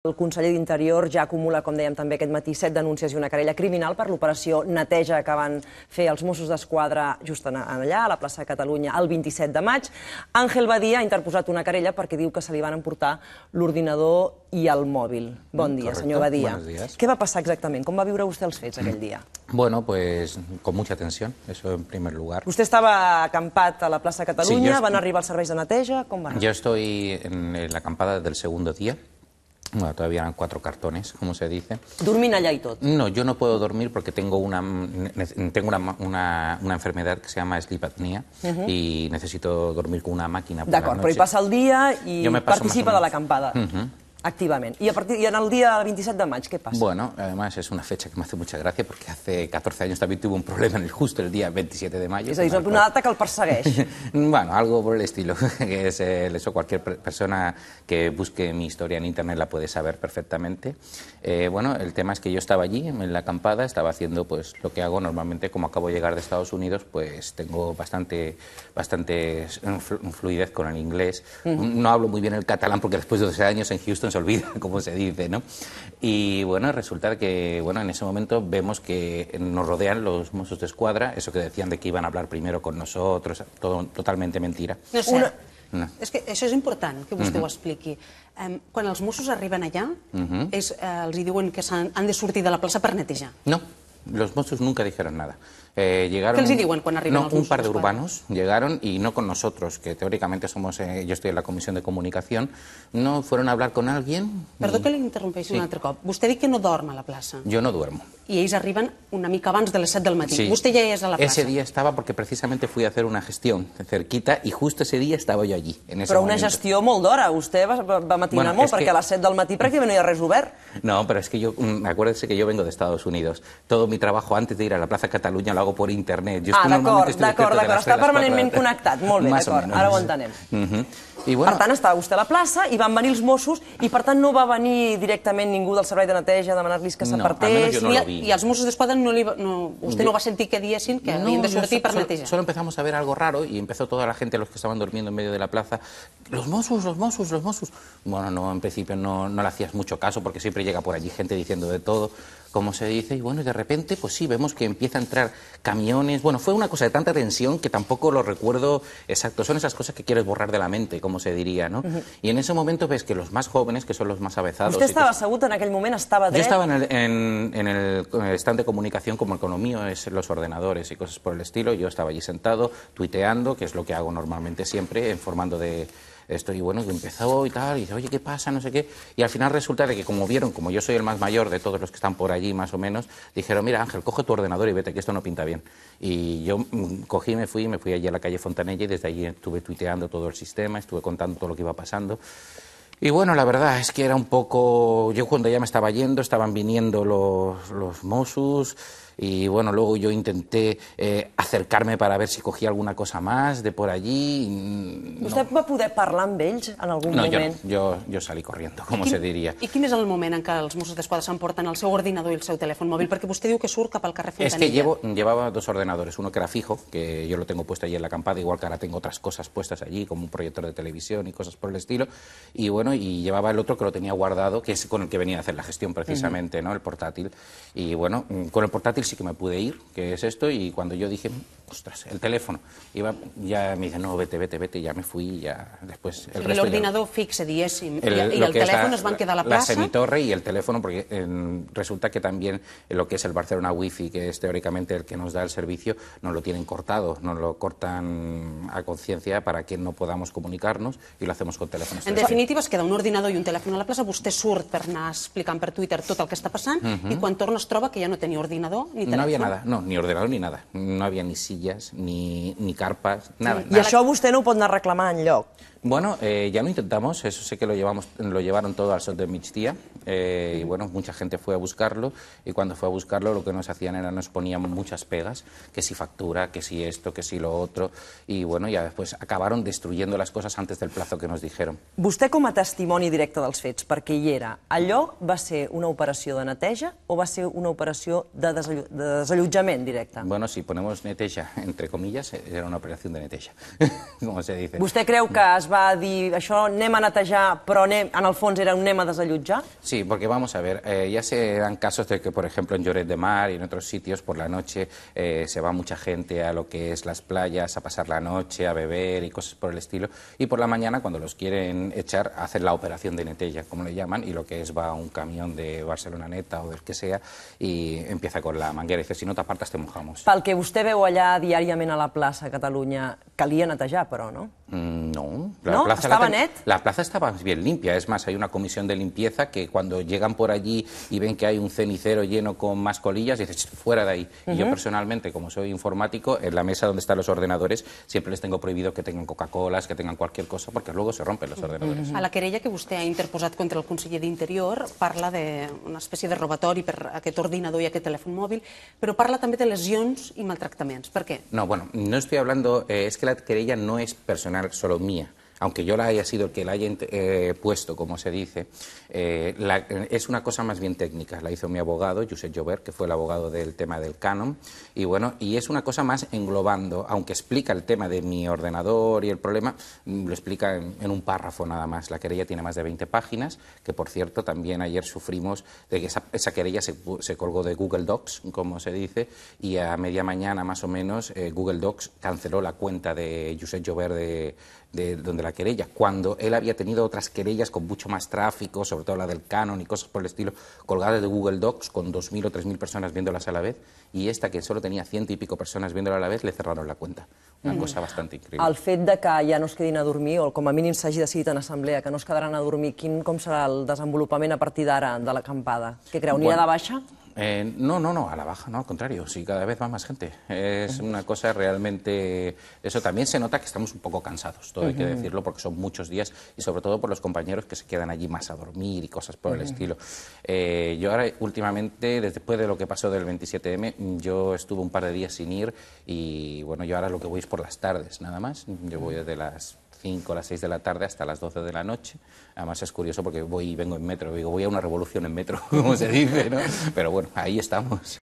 El conseller d'Interior ja acumula, com dèiem també aquest matí, set denúncies i una querella criminal per l'operació neteja que van fer els Mossos d'Esquadra just allà, a la plaça de Catalunya, el 27 de maig. Àngel Badia ha interposat una querella perquè diu que se li van emportar l'ordinador i el mòbil. Bon dia, Correcto. senyor Badia. Què va passar exactament? Com va viure vostè els fets aquell dia? Bueno, pues con mucha tensión, eso en primer lugar. Vostè estava acampat a la plaça de sí, van arribar els serveis de neteja, com va? Yo estoy en la acampada del segundo día, Bueno, todavía eran cuatro cartones, como se dice. ¿Durmina allá y todo? No, yo no puedo dormir porque tengo una, tengo una, una, una enfermedad que se llama sleep apnea uh -huh. y necesito dormir con una máquina. D'acord, però hi passa el dia i participa de l'acampada. Uh -huh. activamente. Y, a partir, y en el día 27 de mayo, ¿qué pasa? Bueno, además es una fecha que me hace mucha gracia porque hace 14 años también tuve un problema en el justo el día 27 de mayo. Es decir, una data que el bueno, algo por el estilo. que es, eh, eso cualquier persona que busque mi historia en internet la puede saber perfectamente. Eh, bueno, el tema es que yo estaba allí, en la acampada, estaba haciendo pues lo que hago normalmente, como acabo de llegar de Estados Unidos, pues tengo bastante, bastante eh, fluidez con el inglés. Mm. No hablo muy bien el catalán porque después de 12 años en Houston se olvida, como se dice, ¿no? Y bueno, resulta que bueno, en ese momento vemos que nos rodean los mozos de escuadra, eso que decían de que iban a hablar primero con nosotros, todo totalmente mentira. es que eso es importante que usted lo explique ho expliqui. Um, quan els Mossos arriben allà, uh que han, han de sortir de la plaza per netejar. No, los Mossos nunca dijeron nada. Eh, llegaron ¿Qué les cuando un par de urbanos llegaron y no con nosotros, que teóricamente somos, eh, yo estoy en la comisión de comunicación, no fueron a hablar con alguien. Perdón que le interrumpéis sí. un que no duerma a la plaza. Yo no duermo. Y ellos arriban una mica antes de las 7 del matí. Sí. ya ya es a la plaza. Ese día estaba porque precisamente fui a hacer una gestión cerquita y justo ese día estaba yo allí. En una gestión moldora usted va, a matinar bueno, que... a las 7 del matí prácticamente no hay a resolver No, pero es que yo, mm, acuérdese que yo vengo de Estados Unidos. Todo mi trabajo antes de ir a la Plaza Cataluña hago por internet. Yo ah, d'acord, d'acord, d'acord. Està permanentment connectat. Molt bé, d'acord. Ara ho entenem. Mm I bueno... Per a la plaza y van venir los Mossos y no va venir directamente ninguno del servei de neteja a demanar-los que se No, y los I Mossos d'Esquadra no No, usted no va sentir que diesen que no, habían de sortir no, para solo, Solo empezamos a ver algo raro y empezó toda la gente, los que estaban durmiendo en medio de la plaza, los Mossos, los Mossos, los Mossos. Bueno, no, en principio no, no le hacías mucho caso porque siempre llega por allí gente diciendo de todo como se dice, y bueno, de repente, pues sí, vemos que empieza a entrar camiones. Bueno, fue una cosa de tanta tensión que tampoco lo recuerdo exacto. Son esas cosas que quieres borrar de la mente, como se diría, no? Y en ese momento ves que los más jóvenes, que son los más avezados... Usted estaba seguro en aquel momento, estaba... Yo estaba en el, eh, stand de comunicación, como economía, es los ordenadores y cosas por el estilo, yo estaba allí sentado, tuiteando, que es lo que hago normalmente siempre, informando de Estoy y bueno, y empezó y tal, y dice, oye, ¿qué pasa? No sé qué. Y al final resulta de que como vieron, como yo soy el más mayor de todos los que están por allí más o menos, dijeron, mira Ángel, coge tu ordenador y vete, que esto no pinta bien. Y yo mm, cogí, me fui, me fui allí a la calle Fontanella y desde allí estuve tuiteando todo el sistema, estuve contando todo lo que iba pasando. Y bueno, la verdad es que era un poco... Yo cuando ya me estaba yendo, estaban viniendo los, los y bueno, luego yo intenté eh, acercarme para ver si cogía alguna cosa más de por allí. Mm, ¿Usted va a poder hablar amb en algún momento? No, yo salí corriendo, como se diría. ¿Y quién es el momento en que els Mossos se emportan el seu ordenador y el seu teléfono móvil porque usted dijo que surca para al carrer Fontanilla. Es que llevo, llevaba dos ordenadores, uno que era fijo, que yo lo tengo puesto allí en la acampada, igual que ahora tengo otras cosas puestas allí, como un proyector de televisión y cosas por el estilo. Y bueno, y llevaba el otro que lo tenía guardado, que es con el que venía a hacer la gestión precisamente, ¿no? El portátil. Y bueno, mm, con el portátil sí que me pude ir, que es esto, y cuando yo dije, ostras, el teléfono. Iba, ya me dice, no, vete, vete, vete, ya me fui, ya después... El, ordenador fixe 10 y el, teléfono la, va van quedar a la plaza. La semitorre y el teléfono, porque em, resulta que también lo que es el Barcelona Wifi, que es teóricamente el que nos da el servicio, nos lo tienen cortado, nos lo cortan a conciencia para que no podamos comunicarnos y lo hacemos con teléfono En definitiva, es queda un ordenador y un teléfono a la plaza, usted surt per anar per Twitter todo lo que está pasando y cuando i quan que ya no tenía ordenador ni teléfono. No había nada, no, ni ordenador ni nada. No había ni silla sillas, ni, ni carpes, nada. I nada. això vostè no ho pot anar a reclamar lloc. Bueno, eh, ya lo intentamos, eso sé que lo llevamos, lo llevaron todo al sol de Michtía, eh, y bueno, mucha gente fue a buscarlo, y cuando fue a buscarlo lo que nos hacían era nos ponían muchas pegas, que si factura, que si esto, que si lo otro, y bueno, ya después acabaron destruyendo las cosas antes del plazo que nos dijeron. Vostè como testimonio directo directe dels fets, perquè hi era, allò va ser una operación de neteja o va ser una operación de, desallo directa? Bueno, si ponemos neteja entre comillas, eh, era una operación de neteja, como se dice. ¿Usted cree que va dir això anem a netejar, pero en el fondo era un anem a desallotjar? Sí, porque vamos a ver, eh, ya se dan casos de que, por ejemplo, en Lloret de Mar y en otros sitios, por la noche eh, se va mucha gente a lo que es las playas, a pasar la noche, a beber y cosas por el estilo, y por la mañana, cuando los quieren echar, hacen la operación de netella, como le llaman, y lo que es va un camión de Barcelona Neta o del que sea, y empieza con la manguera y dice, si no te apartas te mojamos. Pel que usted veu allá diariamente a la plaza a Catalunya, calia netejar, però, no? Mm, no, la plaza estaba la, plaza estaba bien limpia. Es más, hay una comisión de limpieza que cuando llegan por allí y ven que hay un cenicero lleno con más colillas, dices fuera de ahí. Y yo personalmente, como soy informático, en la mesa donde están los ordenadores siempre les tengo prohibido que tengan Coca-Colas, que tengan cualquier cosa, porque luego se rompen los ordenadores. A la querella que usted ha interposado contra el conseller interior parla una especie de robatori per aquest ordinador i aquest teléfono móvil, pero parla también de lesiones y maltractaments. ¿Por qué? No, bueno, no estoy hablando... Eh, es que la querella no es personal solo mío. economía. aunque yo la haya sido el que la haya eh, puesto, como se dice, eh, eh, es una cosa más bien técnica. La hizo mi abogado, Josep Jover, que fue el abogado del tema del canon, y bueno, y es una cosa más englobando, aunque explica el tema de mi ordenador y el problema, mm, lo explica en, un párrafo nada más. La querella tiene más de 20 páginas, que por cierto también ayer sufrimos de que esa, querella se, colgó de Google Docs, como se dice, y a media mañana más o menos Google Docs canceló la cuenta de Josep Jover de donde la querella, cuando él había tenido otras querellas con mucho más tráfico, sobre todo la del Canon y cosas por el estilo, colgadas de Google Docs con 2.000 o 3.000 personas viéndolas a la vez, y esta que solo tenía ciento y pico personas viéndola a la vez, le cerraron la cuenta. Una mm. cosa bastante increíble. Al fet de que ya nos es a dormir, o como a mínim s'hagi decidit en Asamblea que nos quedarán a dormir, quién com serà el desenvolupament a partir d'ara de la Què creu, crea bueno, de baixa? Eh, no, no, no, a la baja, no, al contrario, sí, cada vez va más gente. Es una cosa realmente... Eso también se nota que estamos un poco cansados, todo hay que decirlo, porque son muchos días y sobre todo por los compañeros que se quedan allí más a dormir y cosas por el estilo. Eh, yo ahora últimamente, después de lo que pasó del 27M, yo estuve un par de días sin ir y bueno, yo ahora lo que voy es por las tardes, nada más. Yo voy desde las 5 a las 6 de la tarde hasta las 12 de la noche. Además es curioso porque voy y vengo en metro, digo, voy a una revolución en metro, como se dice, ¿no? Pero bueno, ahí estamos.